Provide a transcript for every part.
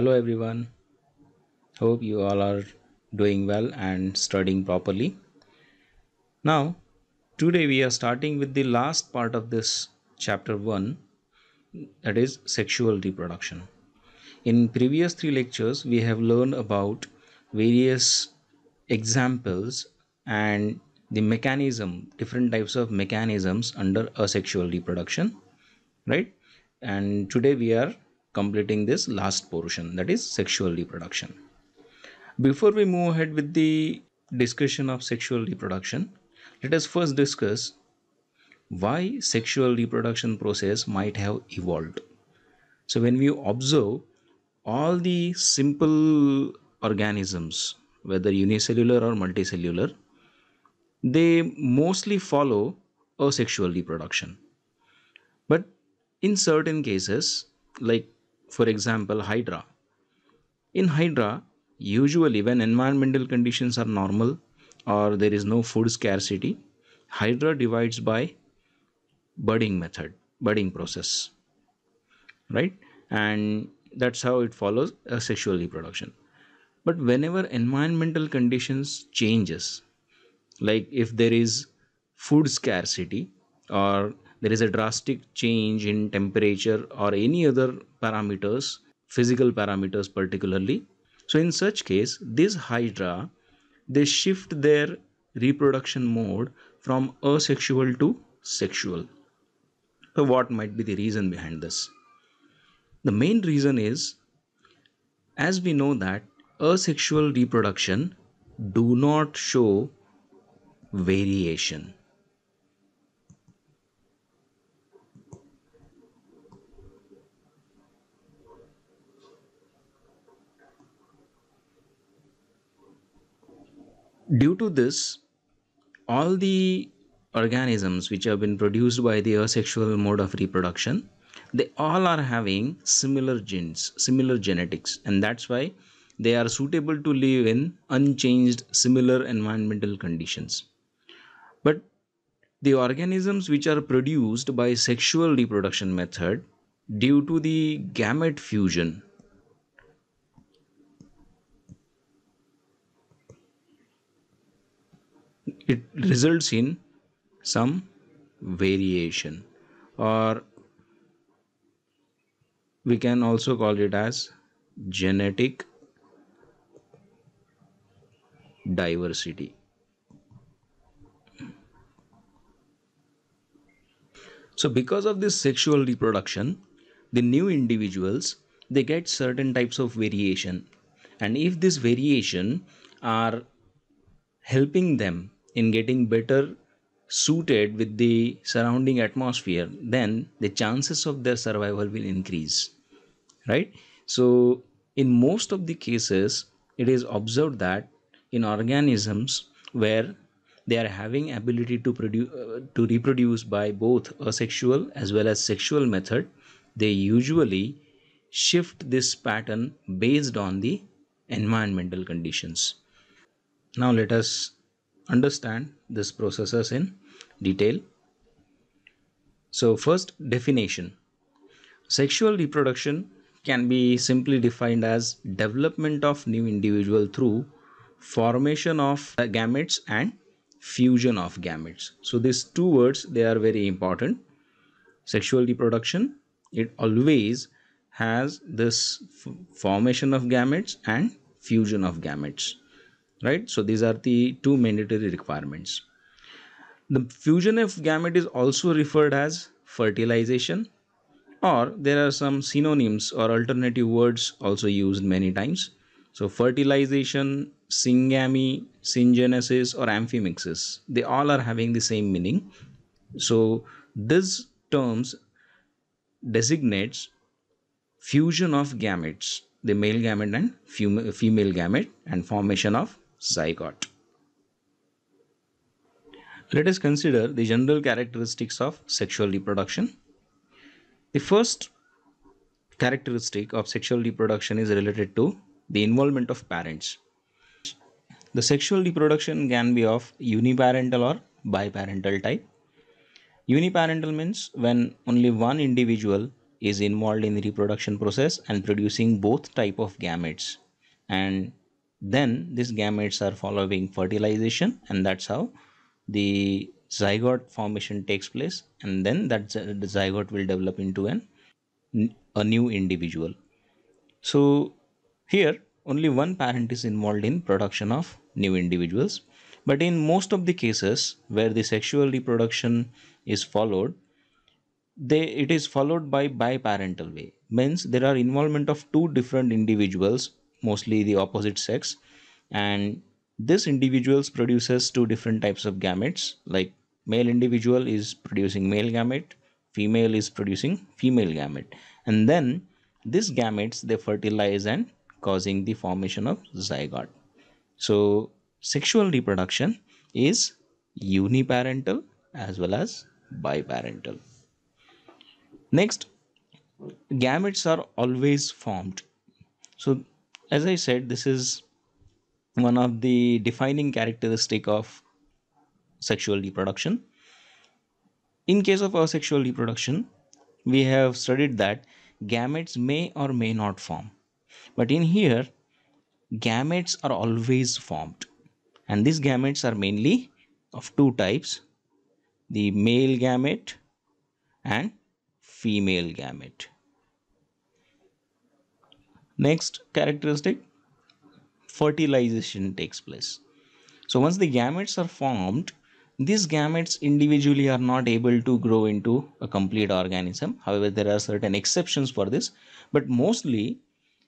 hello everyone hope you all are doing well and studying properly now today we are starting with the last part of this chapter 1 that is sexual reproduction in previous three lectures we have learned about various examples and the mechanism different types of mechanisms under asexual reproduction right and today we are completing this last portion that is sexual reproduction. Before we move ahead with the discussion of sexual reproduction, let us first discuss why sexual reproduction process might have evolved. So when we observe all the simple organisms, whether unicellular or multicellular, they mostly follow asexual reproduction. But in certain cases, like for example hydra in hydra usually when environmental conditions are normal or there is no food scarcity hydra divides by budding method budding process right and that's how it follows a sexual reproduction but whenever environmental conditions changes like if there is food scarcity or there is a drastic change in temperature or any other parameters, physical parameters particularly. So in such case, this hydra, they shift their reproduction mode from asexual to sexual. So what might be the reason behind this? The main reason is, as we know that asexual reproduction do not show variation due to this, all the organisms which have been produced by the asexual mode of reproduction, they all are having similar genes, similar genetics, and that's why they are suitable to live in unchanged similar environmental conditions. But the organisms which are produced by sexual reproduction method due to the gamete fusion it results in some variation or we can also call it as genetic diversity so because of this sexual reproduction the new individuals they get certain types of variation and if this variation are helping them in getting better suited with the surrounding atmosphere then the chances of their survival will increase right so in most of the cases it is observed that in organisms where they are having ability to produce uh, to reproduce by both asexual as well as sexual method they usually shift this pattern based on the environmental conditions now let us understand this processes in detail. So first definition. Sexual reproduction can be simply defined as development of new individual through formation of gametes and fusion of gametes. So these two words they are very important. Sexual reproduction it always has this formation of gametes and fusion of gametes right so these are the two mandatory requirements the fusion of gamete is also referred as fertilization or there are some synonyms or alternative words also used many times so fertilization syngamy syngenesis or amphimixis they all are having the same meaning so these terms designates fusion of gametes the male gamete and female gamete and formation of zygote. Let us consider the general characteristics of sexual reproduction. The first characteristic of sexual reproduction is related to the involvement of parents. The sexual reproduction can be of uniparental or biparental type. Uniparental means when only one individual is involved in the reproduction process and producing both type of gametes and then these gametes are following fertilization and that's how the zygote formation takes place and then that the zygote will develop into an a new individual so here only one parent is involved in production of new individuals but in most of the cases where the sexual reproduction is followed they it is followed by biparental way means there are involvement of two different individuals mostly the opposite sex and this individuals produces two different types of gametes like male individual is producing male gamete female is producing female gamete and then these gametes they fertilize and causing the formation of zygote so sexual reproduction is uniparental as well as biparental next gametes are always formed so as i said this is one of the defining characteristic of sexual reproduction in case of asexual reproduction we have studied that gametes may or may not form but in here gametes are always formed and these gametes are mainly of two types the male gamete and female gamete Next characteristic, fertilization takes place. So once the gametes are formed, these gametes individually are not able to grow into a complete organism. However, there are certain exceptions for this, but mostly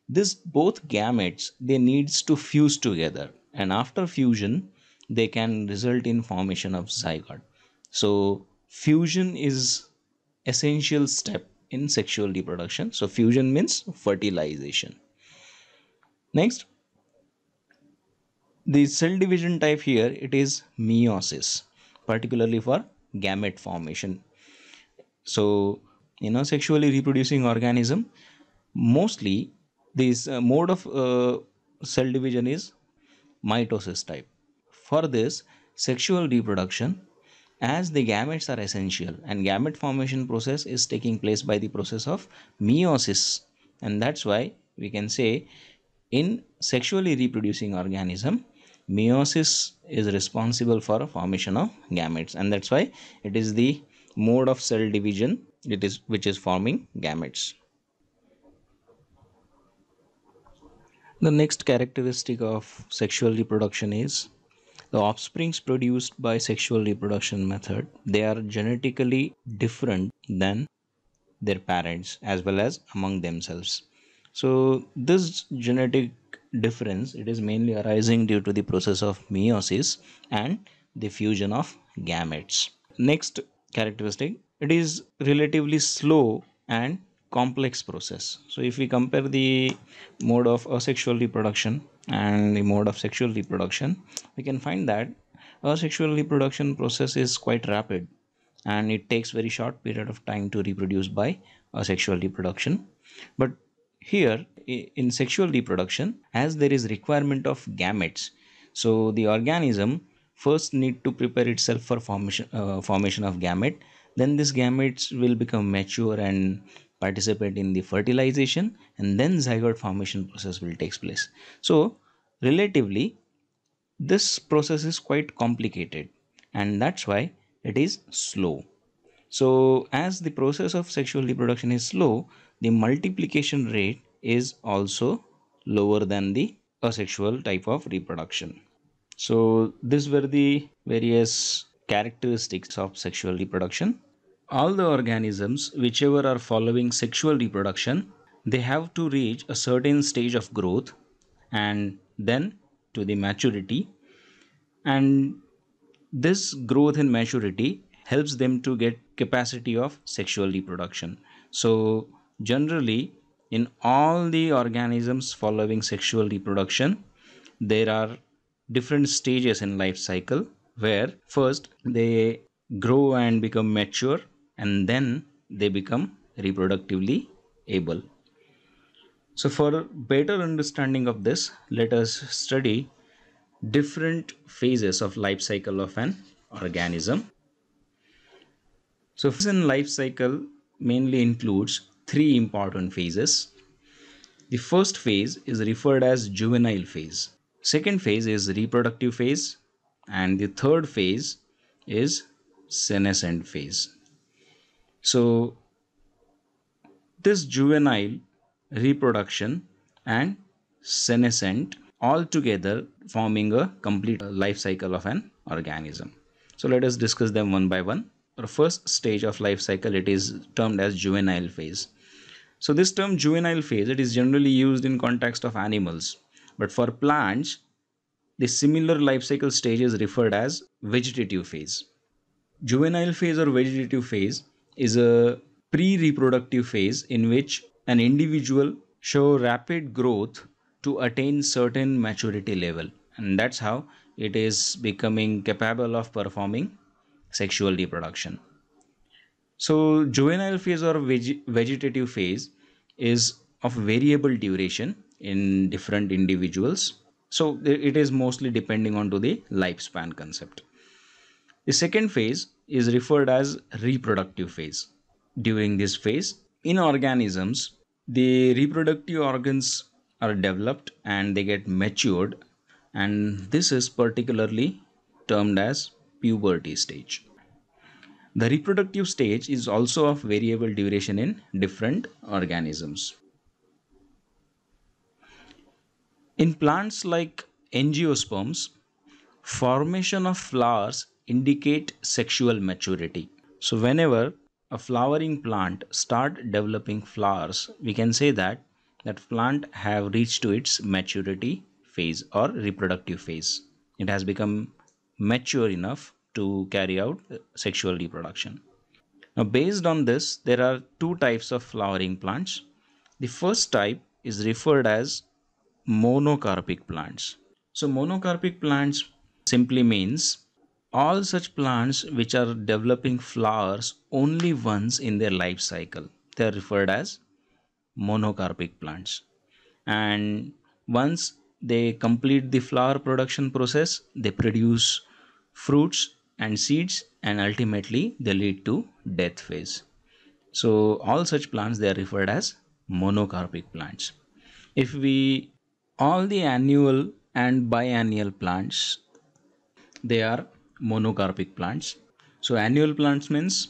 this both gametes, they needs to fuse together and after fusion, they can result in formation of zygote. So fusion is essential step in sexual reproduction. So fusion means fertilization. Next, the cell division type here, it is meiosis, particularly for gamete formation. So, you know, sexually reproducing organism, mostly this uh, mode of uh, cell division is mitosis type. For this, sexual reproduction, as the gametes are essential and gamete formation process is taking place by the process of meiosis and that's why we can say in sexually reproducing organism meiosis is responsible for formation of gametes and that's why it is the mode of cell division it is which is forming gametes the next characteristic of sexual reproduction is the offsprings produced by sexual reproduction method, they are genetically different than their parents as well as among themselves. So this genetic difference, it is mainly arising due to the process of meiosis and the fusion of gametes. Next characteristic, it is relatively slow and complex process. So if we compare the mode of asexual reproduction and the mode of sexual reproduction we can find that our sexual reproduction process is quite rapid and it takes very short period of time to reproduce by a sexual reproduction but here in sexual reproduction as there is requirement of gametes so the organism first need to prepare itself for formation uh, formation of gamete then these gametes will become mature and participate in the fertilization and then zygote formation process will takes place. So relatively this process is quite complicated and that's why it is slow. So as the process of sexual reproduction is slow, the multiplication rate is also lower than the asexual type of reproduction. So these were the various characteristics of sexual reproduction all the organisms whichever are following sexual reproduction, they have to reach a certain stage of growth and then to the maturity and this growth and maturity helps them to get capacity of sexual reproduction so generally in all the organisms following sexual reproduction there are different stages in life cycle where first they grow and become mature and then they become reproductively able. So for better understanding of this, let us study different phases of life cycle of an organism. So phase in life cycle mainly includes three important phases. The first phase is referred as juvenile phase. Second phase is reproductive phase and the third phase is senescent phase. So this juvenile reproduction and senescent all together forming a complete life cycle of an organism. So let us discuss them one by one. The first stage of life cycle it is termed as juvenile phase. So this term juvenile phase it is generally used in context of animals but for plants the similar life cycle stage is referred as vegetative phase. Juvenile phase or vegetative phase is a pre-reproductive phase in which an individual show rapid growth to attain certain maturity level and that's how it is becoming capable of performing sexual reproduction so juvenile phase or veg- vegetative phase is of variable duration in different individuals so it is mostly depending on to the lifespan concept the second phase is referred as reproductive phase. During this phase, in organisms, the reproductive organs are developed and they get matured and this is particularly termed as puberty stage. The reproductive stage is also of variable duration in different organisms. In plants like angiosperms, formation of flowers indicate sexual maturity. So whenever a flowering plant start developing flowers, we can say that that plant have reached to its maturity phase or reproductive phase. It has become mature enough to carry out sexual reproduction. Now based on this, there are two types of flowering plants. The first type is referred as monocarpic plants. So monocarpic plants simply means all such plants which are developing flowers only once in their life cycle they are referred as monocarpic plants and once they complete the flower production process they produce fruits and seeds and ultimately they lead to death phase so all such plants they are referred as monocarpic plants if we all the annual and biennial plants they are monocarpic plants. So annual plants means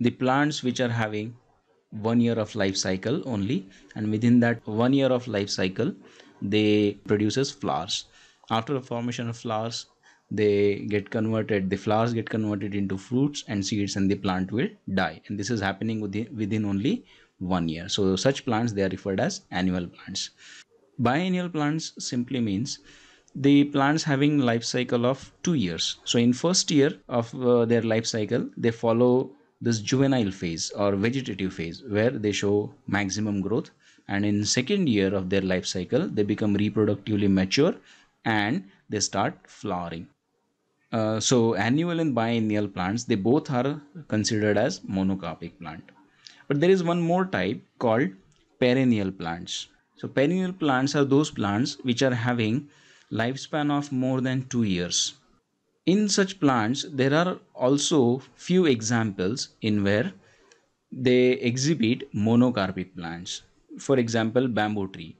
the plants which are having one year of life cycle only and within that one year of life cycle they produces flowers after the formation of flowers they get converted the flowers get converted into fruits and seeds and the plant will die and this is happening within, within only one year so such plants they are referred as annual plants biennial plants simply means the plants having life cycle of two years so in first year of uh, their life cycle they follow this juvenile phase or vegetative phase where they show maximum growth and in second year of their life cycle they become reproductively mature and they start flowering uh, so annual and biennial plants they both are considered as monocarpic plant but there is one more type called perennial plants so perennial plants are those plants which are having lifespan of more than 2 years. In such plants, there are also few examples in where they exhibit monocarpic plants. For example, bamboo tree.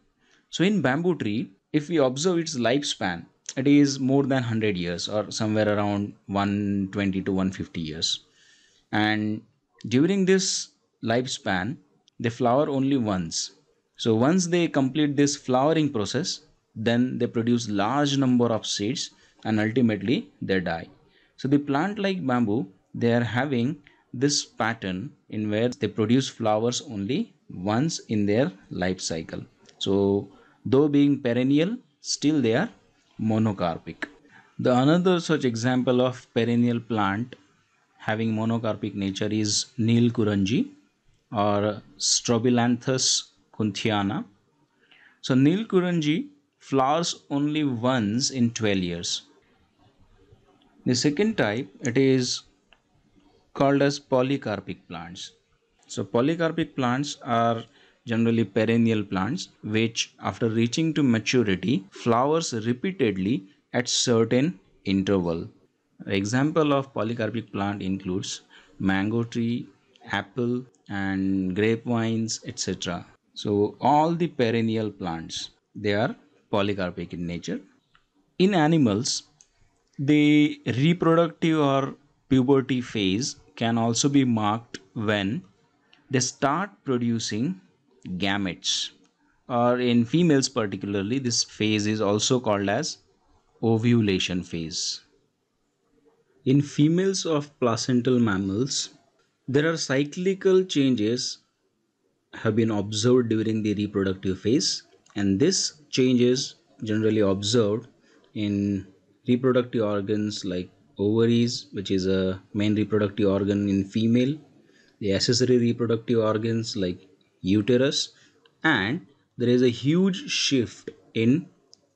So in bamboo tree, if we observe its lifespan, it is more than 100 years or somewhere around 120 to 150 years. And during this lifespan, they flower only once. So once they complete this flowering process, then they produce large number of seeds and ultimately they die so the plant like bamboo they are having this pattern in where they produce flowers only once in their life cycle so though being perennial still they are monocarpic the another such example of perennial plant having monocarpic nature is nilkuranji or strobilanthus kunthiana so nilkuranji flowers only once in 12 years. The second type, it is called as polycarpic plants. So polycarpic plants are generally perennial plants which after reaching to maturity flowers repeatedly at certain interval. Example of polycarpic plant includes mango tree, apple and grape vines etc. So all the perennial plants they are polycarpic in nature. In animals, the reproductive or puberty phase can also be marked when they start producing gametes or in females particularly this phase is also called as ovulation phase in females of placental mammals there are cyclical changes have been observed during the reproductive phase and this change is generally observed in reproductive organs like ovaries which is a main reproductive organ in female the accessory reproductive organs like uterus and there is a huge shift in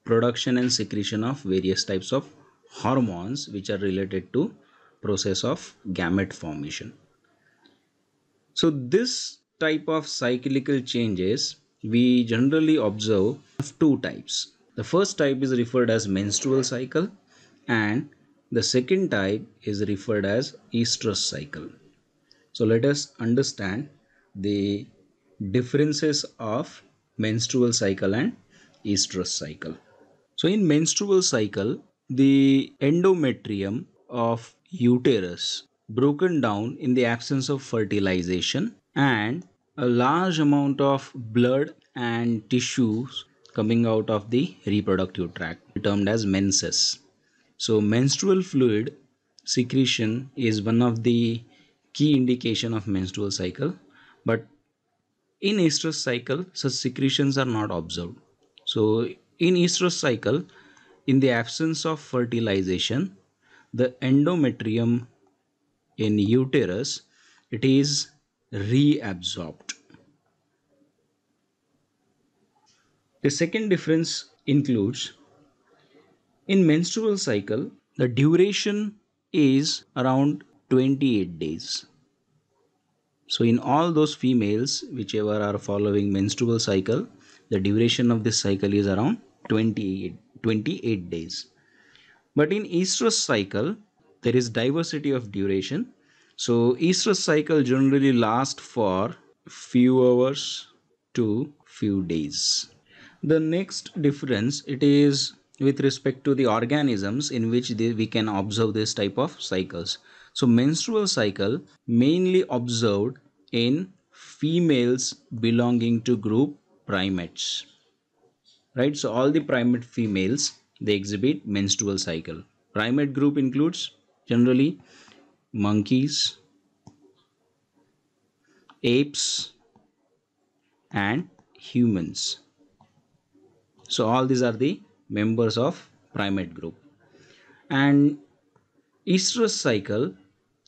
production and secretion of various types of hormones which are related to process of gamete formation so this type of cyclical changes we generally observe two types. The first type is referred as menstrual cycle and the second type is referred as estrus cycle. So let us understand the differences of menstrual cycle and estrus cycle. So in menstrual cycle, the endometrium of uterus broken down in the absence of fertilization and a large amount of blood and tissues coming out of the reproductive tract termed as menses. So menstrual fluid secretion is one of the key indication of menstrual cycle but in estrous cycle such secretions are not observed. So in estrous cycle in the absence of fertilization the endometrium in uterus it is reabsorbed The second difference includes in menstrual cycle the duration is around 28 days. So in all those females whichever are following menstrual cycle the duration of this cycle is around 28, 28 days. But in estrous cycle there is diversity of duration. So estrous cycle generally lasts for few hours to few days the next difference it is with respect to the organisms in which they, we can observe this type of cycles so menstrual cycle mainly observed in females belonging to group primates right so all the primate females they exhibit menstrual cycle primate group includes generally monkeys apes and humans so all these are the members of primate group. And estrus cycle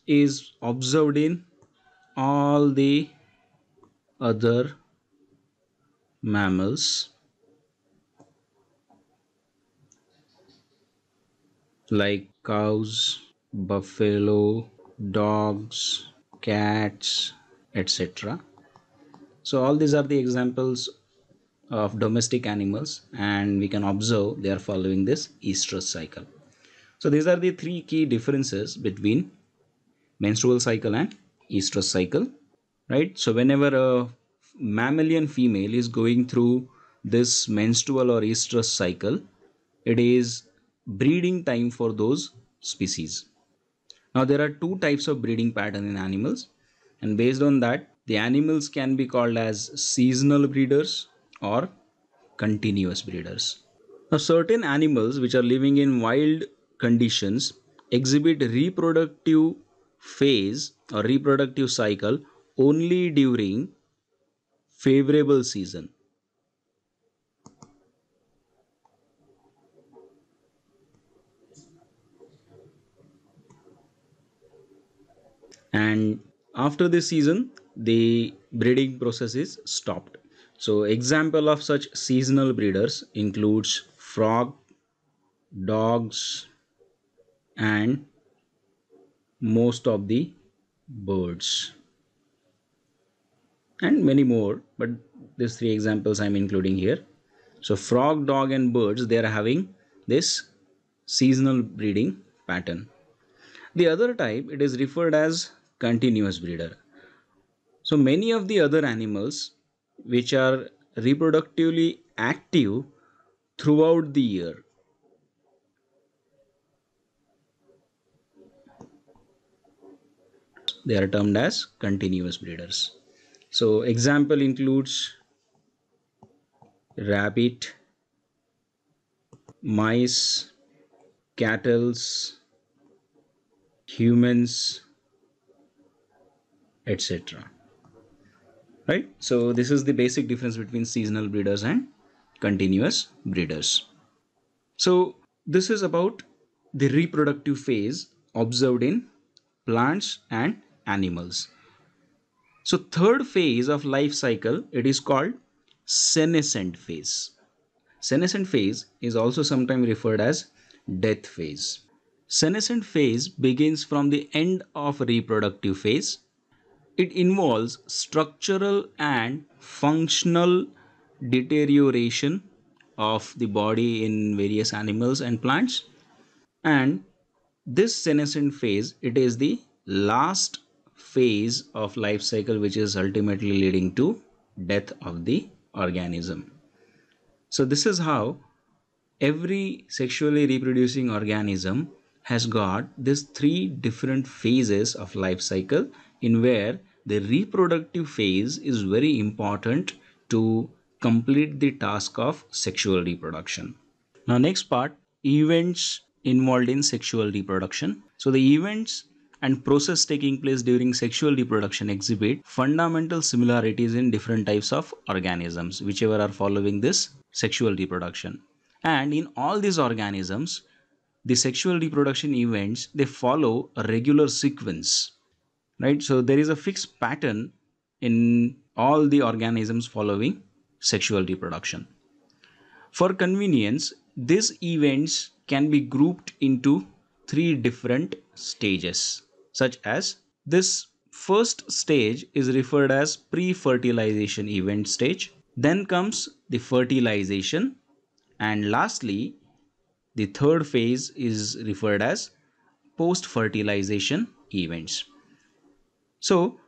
is observed in all the other mammals like cows, buffalo, dogs, cats, etc. So all these are the examples of domestic animals and we can observe they are following this estrus cycle. So these are the three key differences between menstrual cycle and estrus cycle, right? So whenever a mammalian female is going through this menstrual or estrus cycle, it is breeding time for those species. Now there are two types of breeding pattern in animals and based on that the animals can be called as seasonal breeders or continuous breeders. Now certain animals which are living in wild conditions exhibit reproductive phase or reproductive cycle only during favorable season. And after this season, the breeding process is stopped. So example of such seasonal breeders includes frog, dogs and most of the birds and many more but these three examples I'm including here. So frog, dog and birds they are having this seasonal breeding pattern. The other type it is referred as continuous breeder. So many of the other animals which are reproductively active throughout the year. They are termed as continuous breeders. So example includes rabbit, mice, cattle, humans, etc right so this is the basic difference between seasonal breeders and continuous breeders so this is about the reproductive phase observed in plants and animals so third phase of life cycle it is called senescent phase senescent phase is also sometimes referred as death phase senescent phase begins from the end of reproductive phase it involves structural and functional deterioration of the body in various animals and plants. And this senescent phase, it is the last phase of life cycle which is ultimately leading to death of the organism. So this is how every sexually reproducing organism has got these three different phases of life cycle in where the reproductive phase is very important to complete the task of sexual reproduction. Now next part events involved in sexual reproduction. So the events and process taking place during sexual reproduction exhibit fundamental similarities in different types of organisms whichever are following this sexual reproduction and in all these organisms the sexual reproduction events they follow a regular sequence right? So there is a fixed pattern in all the organisms following sexual reproduction. For convenience, these events can be grouped into three different stages, such as this first stage is referred as pre-fertilization event stage. Then comes the fertilization and lastly, the third phase is referred as post-fertilization events. So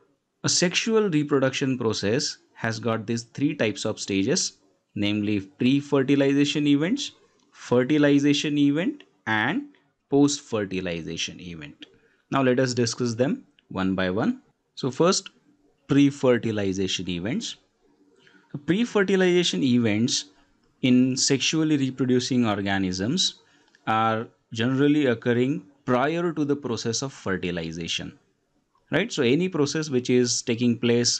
a sexual reproduction process has got these three types of stages namely pre-fertilization events, fertilization event and post-fertilization event. Now let us discuss them one by one. So first pre-fertilization events. Pre-fertilization events in sexually reproducing organisms are generally occurring prior to the process of fertilization right so any process which is taking place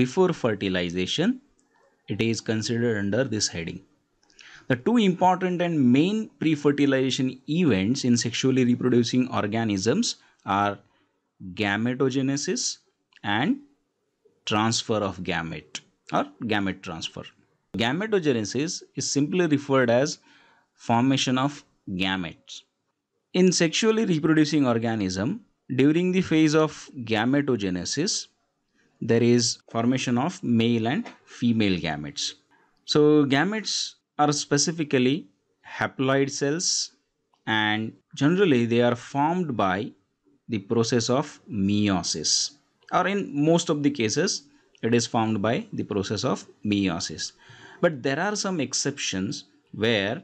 before fertilization it is considered under this heading the two important and main pre-fertilization events in sexually reproducing organisms are gametogenesis and transfer of gamete or gamete transfer. Gametogenesis is simply referred as formation of gametes. In sexually reproducing organism, during the phase of gametogenesis, there is formation of male and female gametes. So gametes are specifically haploid cells and generally they are formed by the process of meiosis or in most of the cases it is formed by the process of meiosis. But there are some exceptions where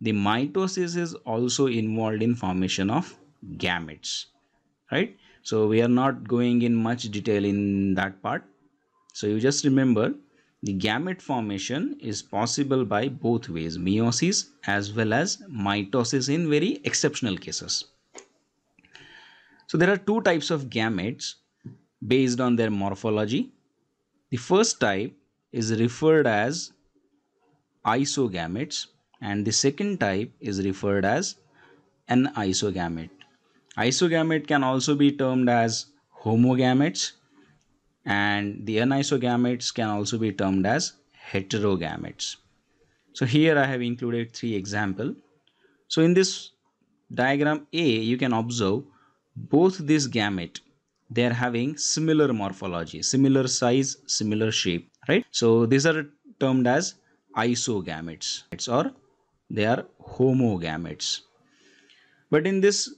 the mitosis is also involved in formation of gametes right so we are not going in much detail in that part so you just remember the gamete formation is possible by both ways meiosis as well as mitosis in very exceptional cases so there are two types of gametes based on their morphology the first type is referred as isogametes and the second type is referred as an isogamete Isogamete can also be termed as homogametes and the anisogametes can also be termed as heterogametes. So here I have included three example. So in this diagram A, you can observe both these gamete, they're having similar morphology, similar size, similar shape, right? So these are termed as isogametes or they are homogametes. But in this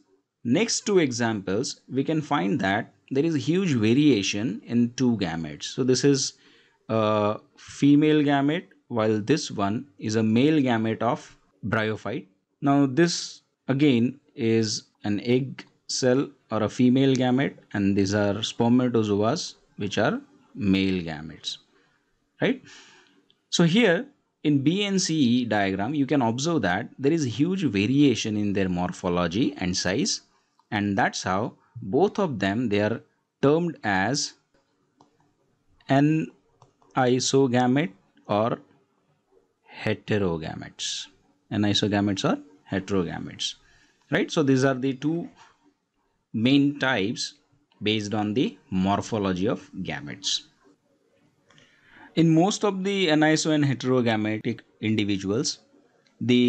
Next two examples, we can find that there is a huge variation in two gametes. So this is a female gamete while this one is a male gamete of bryophyte. Now this again is an egg cell or a female gamete and these are spermatozoas which are male gametes right so here in BNCE diagram you can observe that there is huge variation in their morphology and size and that's how both of them they are termed as anisogamate or heterogametes isogametes or heterogametes right so these are the two main types based on the morphology of gametes in most of the aniso and heterogametic individuals the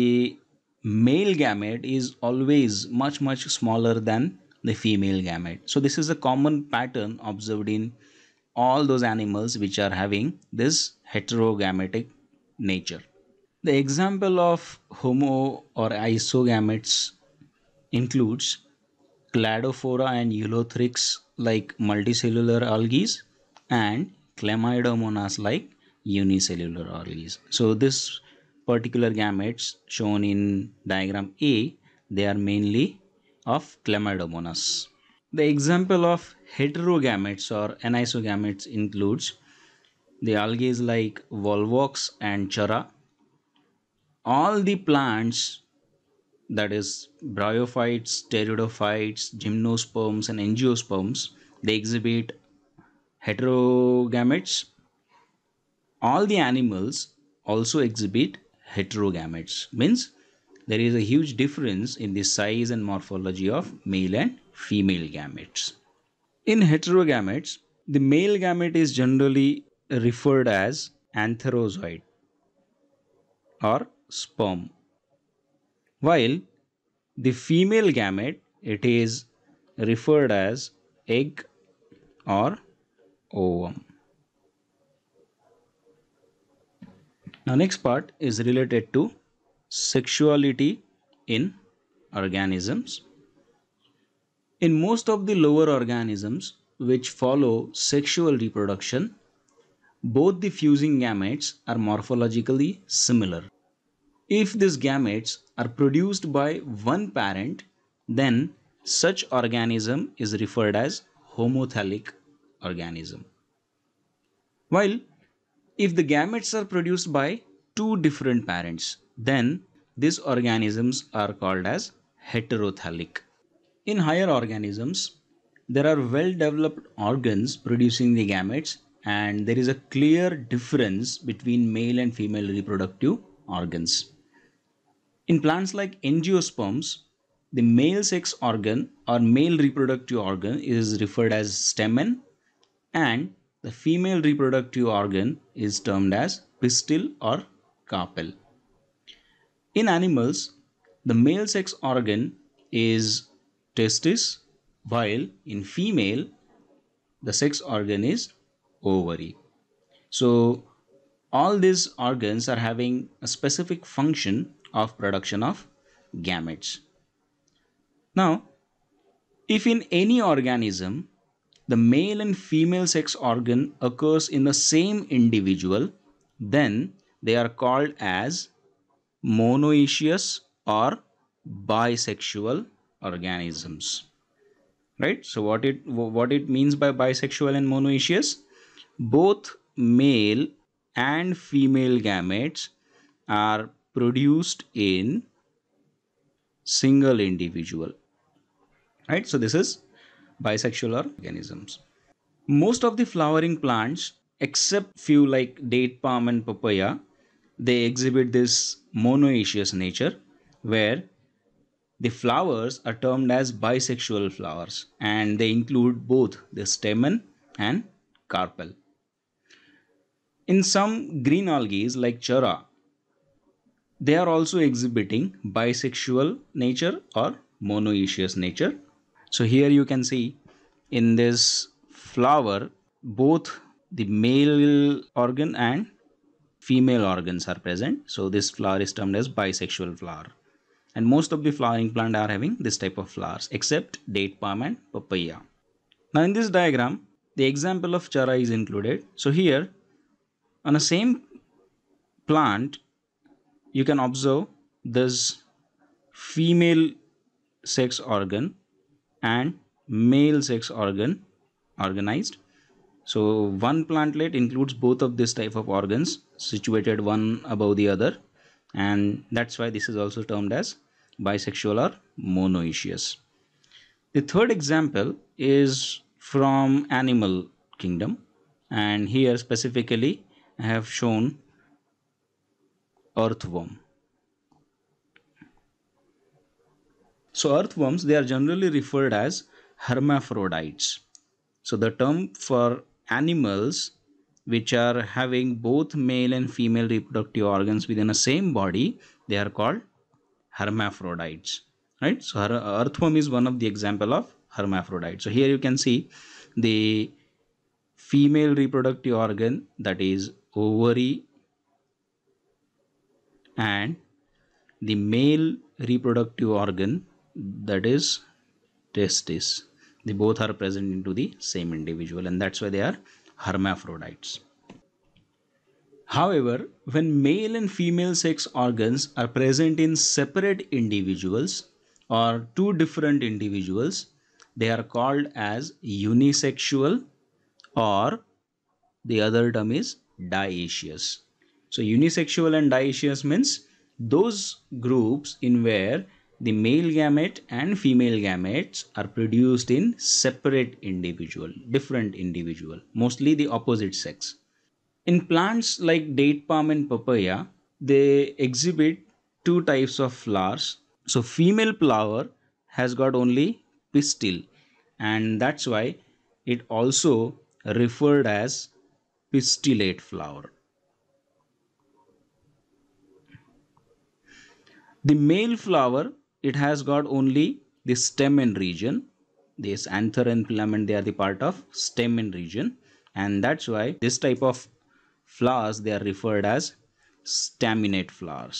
male gamete is always much much smaller than the female gamete. So this is a common pattern observed in all those animals which are having this heterogametic nature. The example of homo or isogametes includes cladophora and eulothrix like multicellular algae and chlamydomonas like unicellular algae. So this particular gametes shown in diagram A, they are mainly of Chlamydomonas. The example of heterogametes or anisogametes includes the algae like volvox and chara. All the plants that is bryophytes, pteridophytes, gymnosperms and angiosperms they exhibit heterogametes. All the animals also exhibit heterogametes means there is a huge difference in the size and morphology of male and female gametes. In heterogametes, the male gamete is generally referred as antherozoid or sperm, while the female gamete it is referred as egg or ovum. Now next part is related to sexuality in organisms. In most of the lower organisms which follow sexual reproduction, both the fusing gametes are morphologically similar. If these gametes are produced by one parent, then such organism is referred as homothallic organism. While if the gametes are produced by two different parents, then these organisms are called as heterothallic. In higher organisms, there are well developed organs producing the gametes and there is a clear difference between male and female reproductive organs. In plants like angiosperms, the male sex organ or male reproductive organ is referred as stamen and the female reproductive organ is termed as pistil or carpel. In animals, the male sex organ is testis while in female the sex organ is ovary. So all these organs are having a specific function of production of gametes. Now if in any organism the male and female sex organ occurs in the same individual, then they are called as monoecious or bisexual organisms. Right? So what it what it means by bisexual and monoecious? Both male and female gametes are produced in single individual right so this is bisexual organisms. Most of the flowering plants, except few like date palm and papaya, they exhibit this monoecious nature where the flowers are termed as bisexual flowers and they include both the stamen and carpel. In some green algae like chara, they are also exhibiting bisexual nature or monoecious nature so here you can see in this flower both the male organ and female organs are present so this flower is termed as bisexual flower and most of the flowering plant are having this type of flowers except date palm and papaya now in this diagram the example of chara is included so here on the same plant you can observe this female sex organ and male sex organ organized. So one plantlet includes both of this type of organs situated one above the other and that's why this is also termed as bisexual or monoecious. The third example is from animal kingdom and here specifically I have shown earthworm. So earthworms, they are generally referred as hermaphrodites. So the term for animals which are having both male and female reproductive organs within the same body, they are called hermaphrodites. Right? So earthworm is one of the example of hermaphrodite. So here you can see the female reproductive organ that is ovary and the male reproductive organ that is testis they both are present into the same individual and that's why they are hermaphrodites However, when male and female sex organs are present in separate individuals or two different individuals, they are called as unisexual or the other term is dioecious. So unisexual and dioecious means those groups in where the male gamete and female gametes are produced in separate individual, different individual, mostly the opposite sex. In plants like date palm and papaya, they exhibit two types of flowers. So female flower has got only pistil and that's why it also referred as pistillate flower. The male flower it has got only the stem and region this anther and filament they are the part of stamen region and that's why this type of flowers they are referred as staminate flowers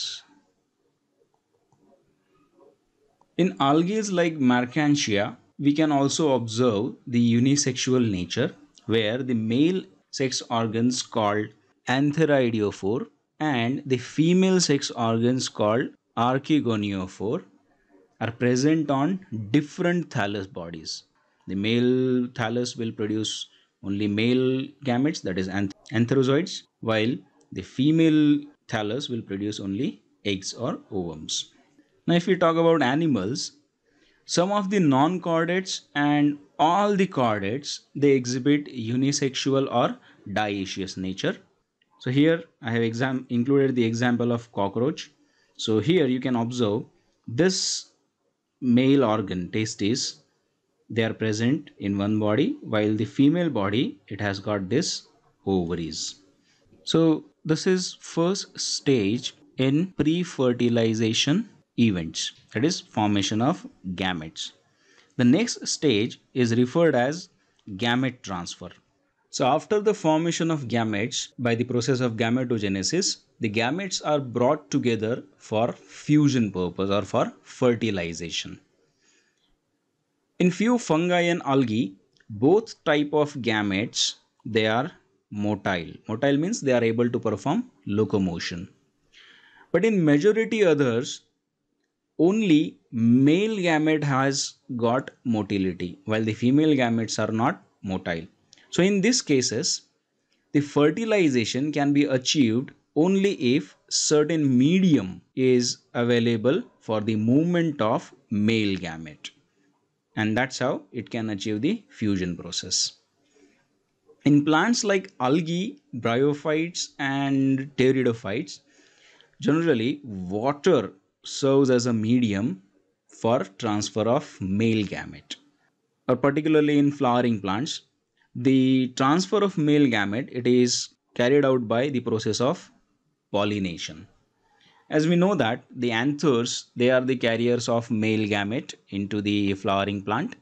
in algae like Marchantia, we can also observe the unisexual nature where the male sex organs called antheridophore and the female sex organs called archegoniophore are present on different thallus bodies. The male thallus will produce only male gametes that is anth antherozoids while the female thallus will produce only eggs or ovums. Now if we talk about animals, some of the non-chordates and all the chordates they exhibit unisexual or dioecious nature. So here I have included the example of cockroach. So here you can observe this male organ testes they are present in one body while the female body it has got this ovaries so this is first stage in pre-fertilization events that is formation of gametes the next stage is referred as gamete transfer so after the formation of gametes by the process of gametogenesis the gametes are brought together for fusion purpose or for fertilization. In few fungi and algae, both type of gametes, they are motile. Motile means they are able to perform locomotion. But in majority others, only male gamete has got motility while the female gametes are not motile. So in these cases, the fertilization can be achieved only if certain medium is available for the movement of male gamete and that's how it can achieve the fusion process. In plants like algae, bryophytes and pteridophytes, generally water serves as a medium for transfer of male gamete. Or particularly in flowering plants, the transfer of male gamete it is carried out by the process of pollination. As we know that the anthers, they are the carriers of male gamete into the flowering plant.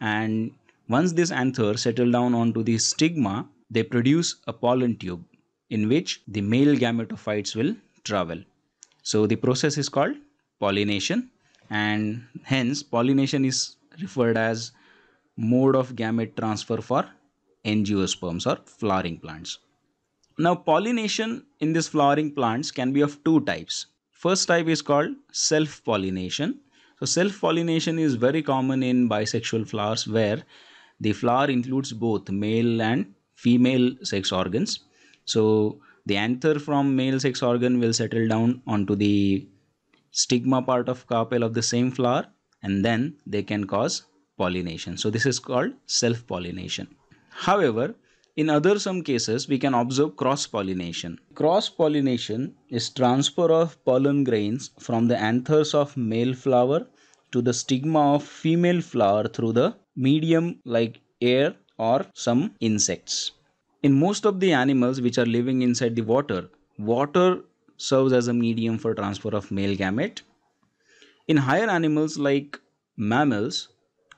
And once this anther settle down onto the stigma, they produce a pollen tube in which the male gametophytes will travel. So the process is called pollination and hence pollination is referred as mode of gamete transfer for angiosperms or flowering plants. Now pollination in these flowering plants can be of two types. First type is called self-pollination. So self-pollination is very common in bisexual flowers where the flower includes both male and female sex organs. So the anther from male sex organ will settle down onto the stigma part of carpel of the same flower and then they can cause pollination. So this is called self-pollination. However, in other some cases, we can observe cross-pollination. Cross-pollination is transfer of pollen grains from the anthers of male flower to the stigma of female flower through the medium like air or some insects. In most of the animals which are living inside the water, water serves as a medium for transfer of male gamete. In higher animals like mammals,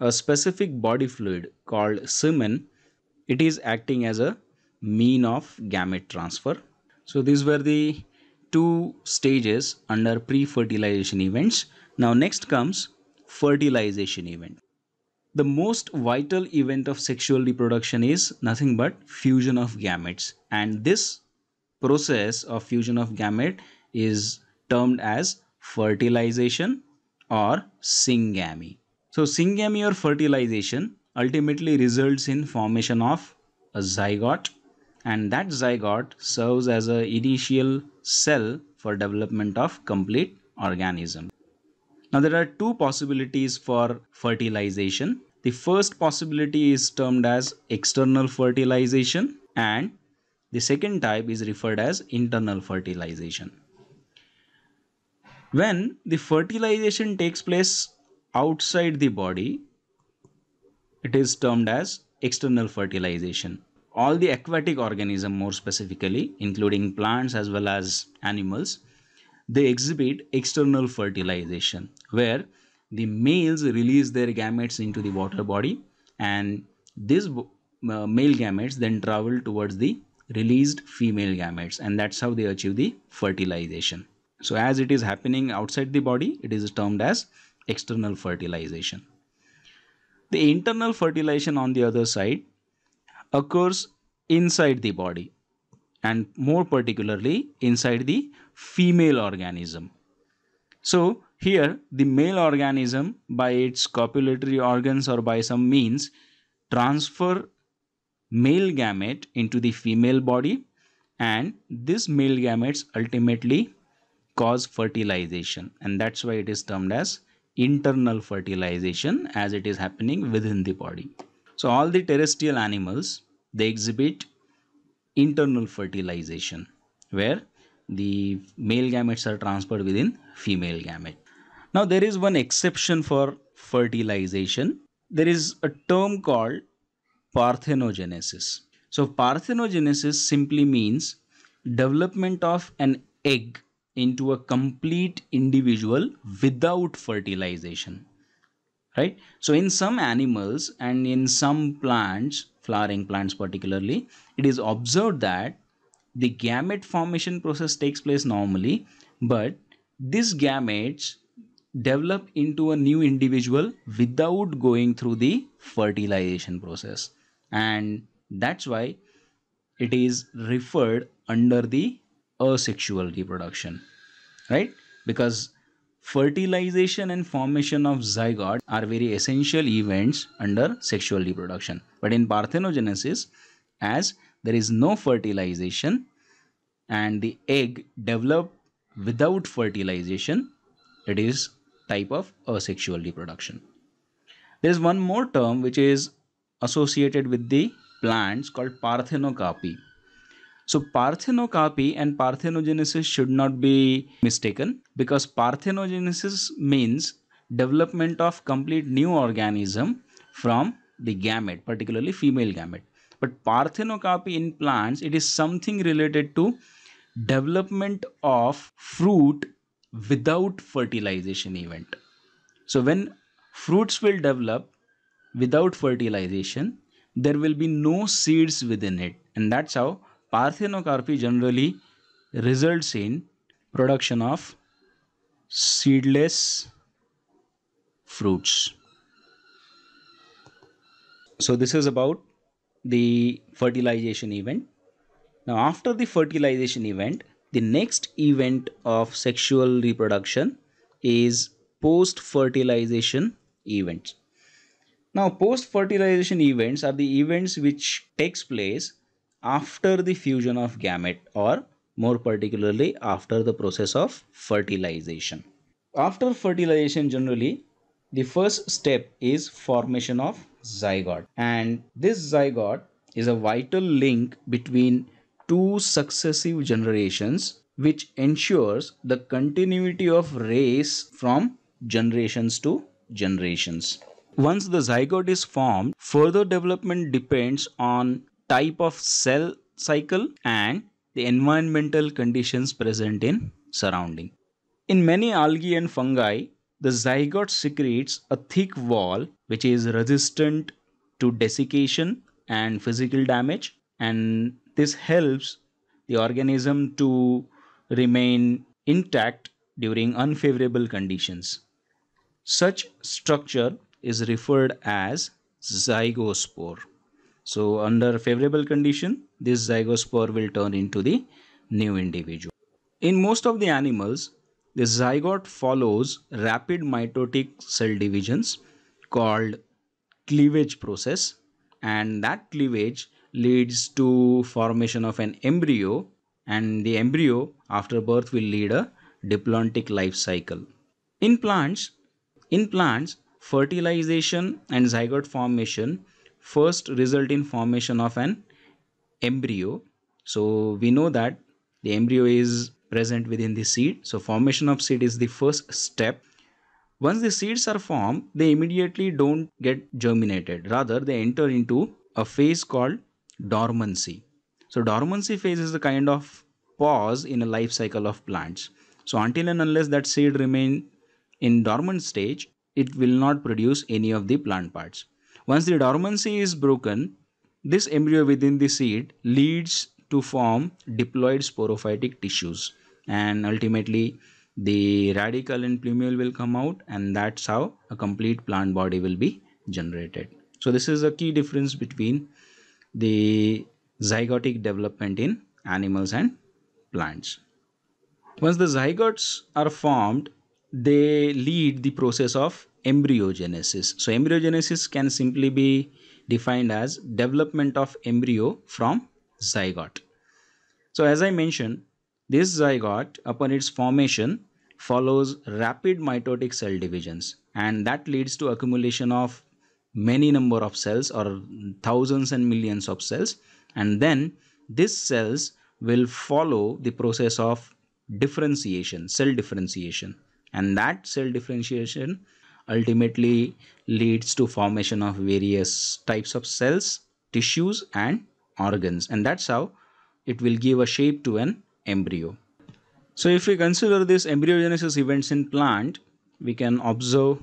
a specific body fluid called semen it is acting as a mean of gamete transfer so these were the two stages under pre-fertilization events now next comes fertilization event the most vital event of sexual reproduction is nothing but fusion of gametes and this process of fusion of gamete is termed as fertilization or syngamy. So syngamy or fertilization ultimately results in formation of a zygote and that zygote serves as a initial cell for development of complete organism. Now there are two possibilities for fertilization. The first possibility is termed as external fertilization and the second type is referred as internal fertilization. When the fertilization takes place outside the body, it is termed as external fertilization. All the aquatic organism, more specifically, including plants as well as animals, they exhibit external fertilization where the males release their gametes into the water body and these uh, male gametes then travel towards the released female gametes and that's how they achieve the fertilization. So as it is happening outside the body, it is termed as external fertilization. The internal fertilization on the other side occurs inside the body and more particularly inside the female organism. So here the male organism by its copulatory organs or by some means transfer male gamete into the female body and this male gametes ultimately cause fertilization and that's why it is termed as internal fertilization as it is happening within the body. So all the terrestrial animals, they exhibit internal fertilization where the male gametes are transferred within female gamete. Now there is one exception for fertilization. There is a term called parthenogenesis. So parthenogenesis simply means development of an egg into a complete individual without fertilization right so in some animals and in some plants flowering plants particularly it is observed that the gamete formation process takes place normally but these gametes develop into a new individual without going through the fertilization process and that's why it is referred under the asexual reproduction right because fertilization and formation of zygote are very essential events under sexual reproduction but in parthenogenesis as there is no fertilization and the egg develop without fertilization it is type of asexual reproduction there is one more term which is associated with the plants called parthenocarpy so parthenocarpy and parthenogenesis should not be mistaken because parthenogenesis means development of complete new organism from the gamete, particularly female gamete. But parthenocarpy in plants, it is something related to development of fruit without fertilization event. So when fruits will develop without fertilization, there will be no seeds within it. And that's how Parthenocarpy generally results in production of seedless fruits. So this is about the fertilization event. Now after the fertilization event, the next event of sexual reproduction is post-fertilization events. Now post-fertilization events are the events which takes place after the fusion of gamete or more particularly after the process of fertilization. After fertilization generally the first step is formation of zygote and this zygote is a vital link between two successive generations which ensures the continuity of race from generations to generations. Once the zygote is formed, further development depends on type of cell cycle and the environmental conditions present in surrounding. In many algae and fungi, the zygote secretes a thick wall which is resistant to desiccation and physical damage and this helps the organism to remain intact during unfavorable conditions. Such structure is referred as zygospore. So under favorable condition, this zygospore will turn into the new individual. In most of the animals, the zygote follows rapid mitotic cell divisions called cleavage process and that cleavage leads to formation of an embryo and the embryo after birth will lead a diplontic life cycle. In plants, in plants fertilization and zygote formation first result in formation of an embryo so we know that the embryo is present within the seed so formation of seed is the first step once the seeds are formed they immediately don't get germinated rather they enter into a phase called dormancy so dormancy phase is a kind of pause in a life cycle of plants so until and unless that seed remain in dormant stage it will not produce any of the plant parts once the dormancy is broken, this embryo within the seed leads to form diploid sporophytic tissues and ultimately the radical and plumule will come out and that's how a complete plant body will be generated. So this is a key difference between the zygotic development in animals and plants. Once the zygotes are formed, they lead the process of embryogenesis. So embryogenesis can simply be defined as development of embryo from zygote. So as I mentioned, this zygote upon its formation follows rapid mitotic cell divisions and that leads to accumulation of many number of cells or thousands and millions of cells and then these cells will follow the process of differentiation cell differentiation and that cell differentiation ultimately leads to formation of various types of cells, tissues and organs and that's how it will give a shape to an embryo. So if we consider these embryogenesis events in plant, we can observe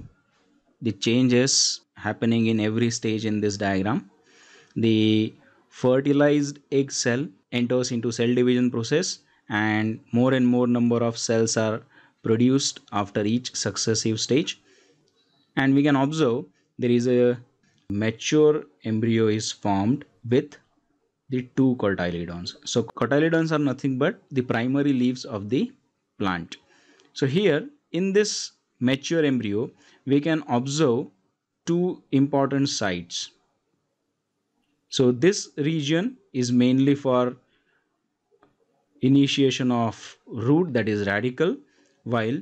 the changes happening in every stage in this diagram. The fertilized egg cell enters into cell division process and more and more number of cells are produced after each successive stage and we can observe there is a mature embryo is formed with the two cotyledons. So cotyledons are nothing but the primary leaves of the plant. So here in this mature embryo, we can observe two important sites. So this region is mainly for initiation of root that is radical while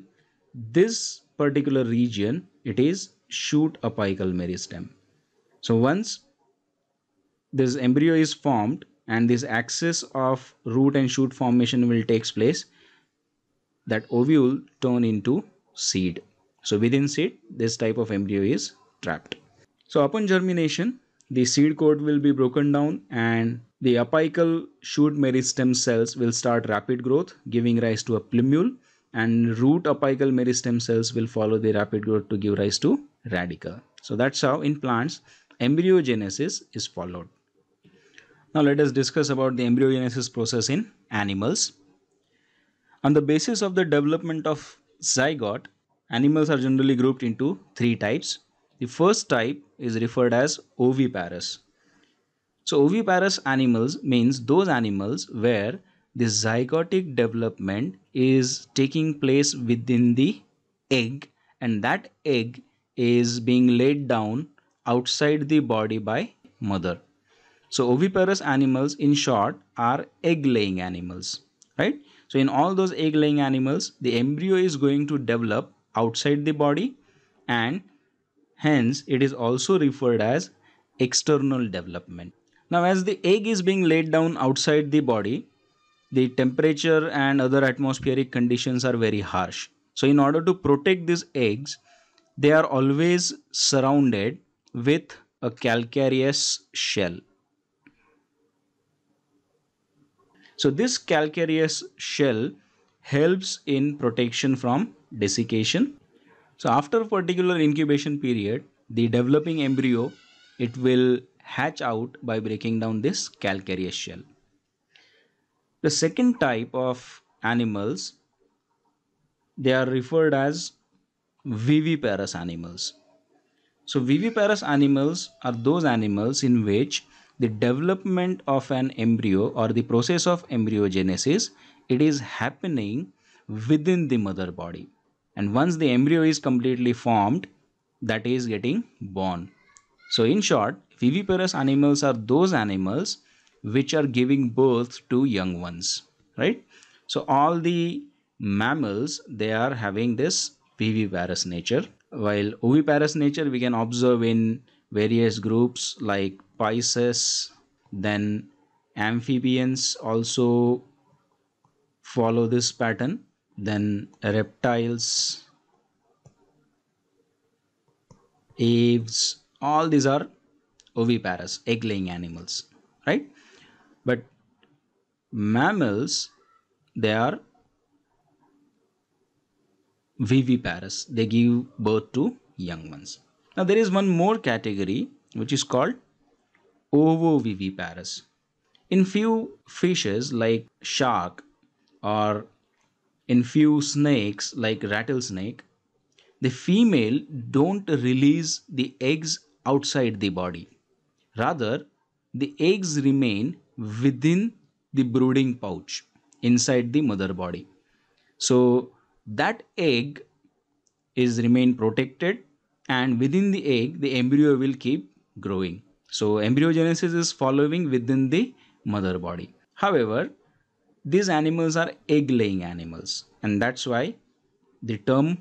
this particular region, it is shoot apical meristem. So once this embryo is formed and this axis of root and shoot formation will takes place, that ovule turn into seed. So within seed, this type of embryo is trapped. So upon germination, the seed coat will be broken down and the apical shoot meristem cells will start rapid growth giving rise to a plumule and root apical meristem cells will follow the rapid growth to give rise to radical. So that's how in plants embryogenesis is followed. Now let us discuss about the embryogenesis process in animals. On the basis of the development of zygote, animals are generally grouped into three types. The first type is referred as oviparous. So oviparous animals means those animals where the zygotic development is taking place within the egg and that egg is being laid down outside the body by mother. So oviparous animals in short are egg laying animals, right? So in all those egg laying animals, the embryo is going to develop outside the body and hence it is also referred as external development. Now as the egg is being laid down outside the body, the temperature and other atmospheric conditions are very harsh. So, in order to protect these eggs, they are always surrounded with a calcareous shell. So, this calcareous shell helps in protection from desiccation. So, after a particular incubation period, the developing embryo it will hatch out by breaking down this calcareous shell. The second type of animals, they are referred as viviparous animals. So viviparous animals are those animals in which the development of an embryo or the process of embryogenesis, it is happening within the mother body. And once the embryo is completely formed, that is getting born. So in short, viviparous animals are those animals which are giving birth to young ones right so all the mammals they are having this viviparous nature while oviparous nature we can observe in various groups like Pisces then amphibians also follow this pattern then reptiles aves all these are oviparous egg laying animals right but mammals they are viviparous they give birth to young ones now there is one more category which is called ovoviviparous in few fishes like shark or in few snakes like rattlesnake the female don't release the eggs outside the body rather the eggs remain within the brooding pouch inside the mother body. So that egg is remain protected and within the egg the embryo will keep growing. So embryogenesis is following within the mother body. However, these animals are egg laying animals and that's why the term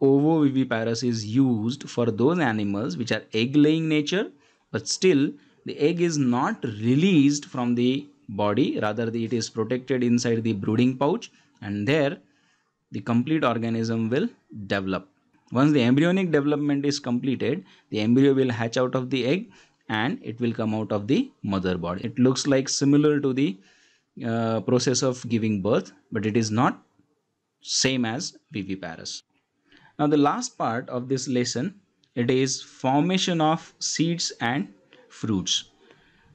ovoviviparous is used for those animals which are egg laying nature but still the egg is not released from the body rather it is protected inside the brooding pouch and there the complete organism will develop. Once the embryonic development is completed, the embryo will hatch out of the egg and it will come out of the mother body. It looks like similar to the uh, process of giving birth, but it is not same as viviparous. Now the last part of this lesson, it is formation of seeds and fruits.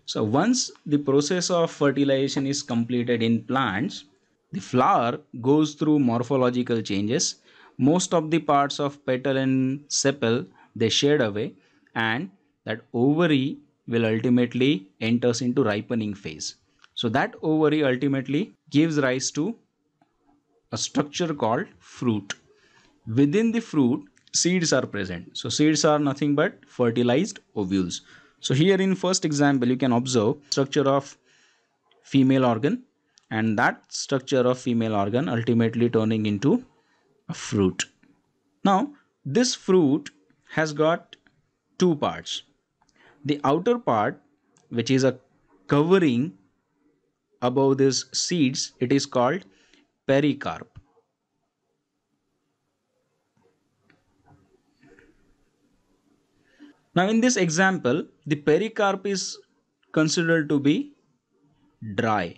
So once the process of fertilization is completed in plants, the flower goes through morphological changes. Most of the parts of petal and sepal they shed away and that ovary will ultimately enters into ripening phase. So that ovary ultimately gives rise to a structure called fruit. Within the fruit, seeds are present. So seeds are nothing but fertilized ovules. So here in first example, you can observe structure of female organ and that structure of female organ ultimately turning into a fruit. Now this fruit has got two parts. The outer part which is a covering above these seeds it is called pericarp Now in this example, the pericarp is considered to be dry.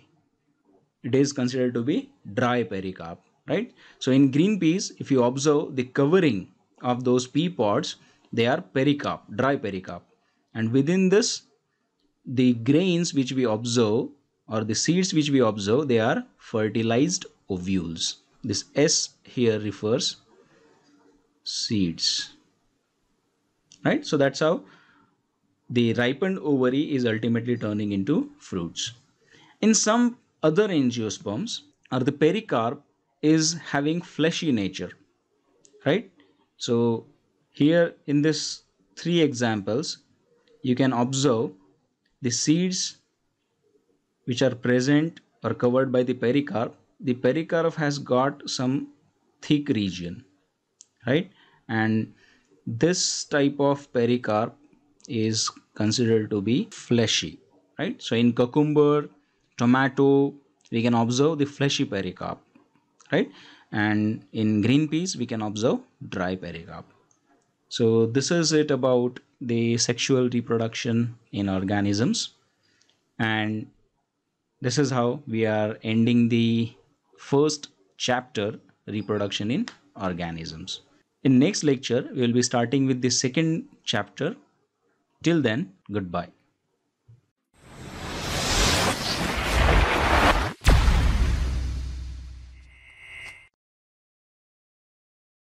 It is considered to be dry pericarp, right? So in green peas, if you observe the covering of those pea pods, they are pericarp, dry pericarp. And within this, the grains which we observe or the seeds which we observe, they are fertilized ovules. This S here refers seeds right so that's how the ripened ovary is ultimately turning into fruits in some other angiosperms or the pericarp is having fleshy nature right so here in this three examples you can observe the seeds which are present or covered by the pericarp the pericarp has got some thick region right and this type of pericarp is considered to be fleshy right so in cucumber tomato we can observe the fleshy pericarp right and in green peas we can observe dry pericarp so this is it about the sexual reproduction in organisms and this is how we are ending the first chapter reproduction in organisms in next lecture, we will be starting with the second chapter. Till then, goodbye.